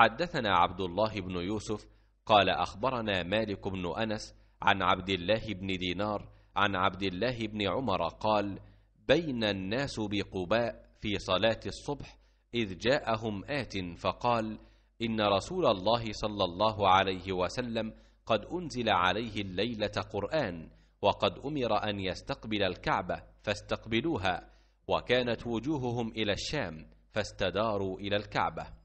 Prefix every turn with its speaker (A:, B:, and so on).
A: حدثنا عبد الله بن يوسف
B: قال اخبرنا مالك بن انس عن عبد الله بن دينار عن عبد الله بن عمر قال بين الناس بقباء في صلاه الصبح اذ جاءهم ات فقال ان رسول الله صلى الله عليه وسلم قد انزل عليه الليله قران وقد امر ان يستقبل الكعبه فاستقبلوها وكانت وجوههم الى الشام
A: فاستداروا الى الكعبه